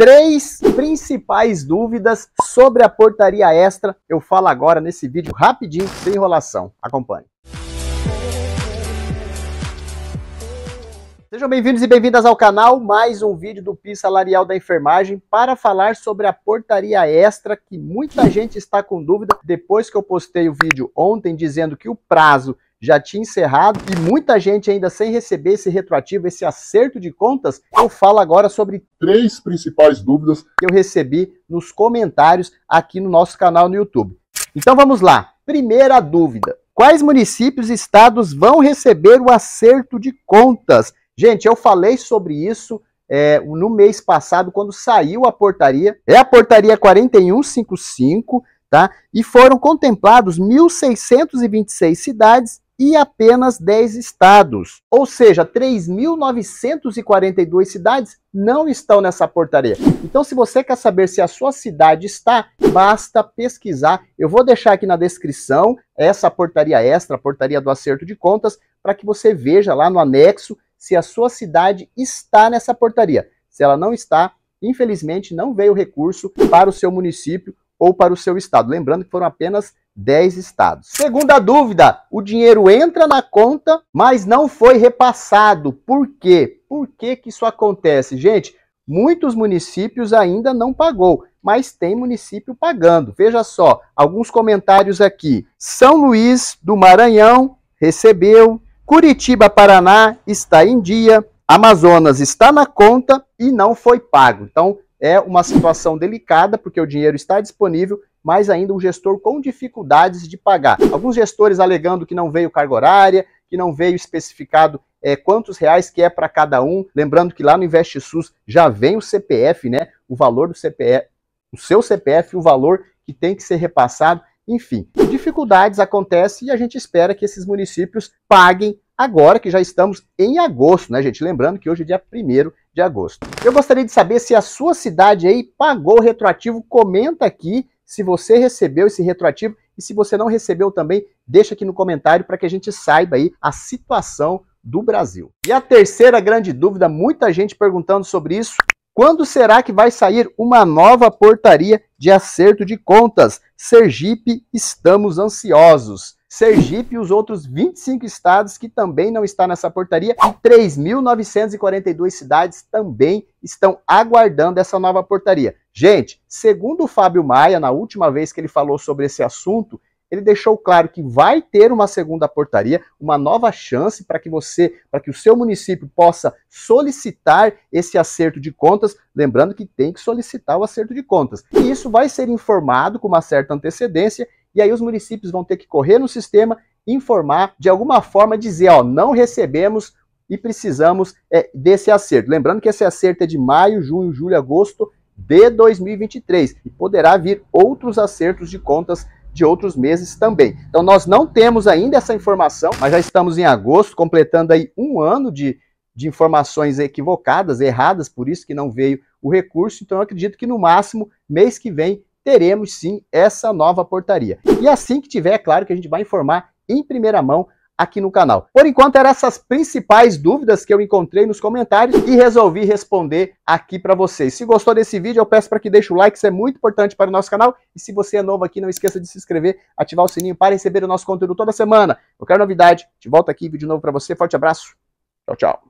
três principais dúvidas sobre a portaria extra. Eu falo agora nesse vídeo rapidinho, sem enrolação. Acompanhe. Sejam bem-vindos e bem-vindas ao canal, mais um vídeo do PIS Salarial da Enfermagem para falar sobre a portaria extra que muita gente está com dúvida depois que eu postei o vídeo ontem dizendo que o prazo já tinha encerrado e muita gente ainda sem receber esse retroativo, esse acerto de contas, eu falo agora sobre três principais dúvidas que eu recebi nos comentários aqui no nosso canal no YouTube. Então vamos lá. Primeira dúvida: quais municípios e estados vão receber o acerto de contas? Gente, eu falei sobre isso é, no mês passado, quando saiu a portaria. É a portaria 4155, tá? E foram contemplados 1.626 cidades e apenas 10 estados. Ou seja, 3.942 cidades não estão nessa portaria. Então, se você quer saber se a sua cidade está, basta pesquisar. Eu vou deixar aqui na descrição essa portaria extra, a portaria do acerto de contas, para que você veja lá no anexo se a sua cidade está nessa portaria. Se ela não está, infelizmente não veio recurso para o seu município ou para o seu estado. Lembrando que foram apenas 10 estados. Segunda dúvida, o dinheiro entra na conta, mas não foi repassado. Por quê? Por que, que isso acontece? Gente, muitos municípios ainda não pagou, mas tem município pagando. Veja só, alguns comentários aqui. São Luís do Maranhão recebeu, Curitiba, Paraná está em dia, Amazonas está na conta e não foi pago. Então é uma situação delicada, porque o dinheiro está disponível, mas ainda um gestor com dificuldades de pagar. Alguns gestores alegando que não veio carga horária, que não veio especificado é, quantos reais que é para cada um. Lembrando que lá no InvestSUS já vem o CPF, né? O valor do CPF, o seu CPF, o valor que tem que ser repassado. Enfim, dificuldades acontecem e a gente espera que esses municípios paguem agora que já estamos em agosto, né, gente? Lembrando que hoje é dia 1 de agosto. Eu gostaria de saber se a sua cidade aí pagou o retroativo. Comenta aqui se você recebeu esse retroativo e se você não recebeu também, deixa aqui no comentário para que a gente saiba aí a situação do Brasil. E a terceira grande dúvida, muita gente perguntando sobre isso, quando será que vai sair uma nova portaria de acerto de contas? Sergipe, estamos ansiosos. Sergipe e os outros 25 estados que também não está nessa portaria e 3.942 cidades também estão aguardando essa nova portaria. Gente, segundo o Fábio Maia, na última vez que ele falou sobre esse assunto, ele deixou claro que vai ter uma segunda portaria, uma nova chance para que você, para que o seu município possa solicitar esse acerto de contas, lembrando que tem que solicitar o acerto de contas. E isso vai ser informado com uma certa antecedência, e aí os municípios vão ter que correr no sistema, informar, de alguma forma dizer, ó, não recebemos e precisamos é, desse acerto. Lembrando que esse acerto é de maio, junho, julho, agosto de 2023 e poderá vir outros acertos de contas de outros meses também. Então, nós não temos ainda essa informação, mas já estamos em agosto, completando aí um ano de, de informações equivocadas, erradas, por isso que não veio o recurso. Então, eu acredito que no máximo, mês que vem, teremos sim essa nova portaria. E assim que tiver, é claro que a gente vai informar em primeira mão aqui no canal. Por enquanto, eram essas principais dúvidas que eu encontrei nos comentários e resolvi responder aqui para vocês. Se gostou desse vídeo, eu peço para que deixe o like, isso é muito importante para o nosso canal. E se você é novo aqui, não esqueça de se inscrever, ativar o sininho para receber o nosso conteúdo toda semana. Eu quero novidade, de volta aqui, vídeo novo para você. Forte abraço, tchau, tchau.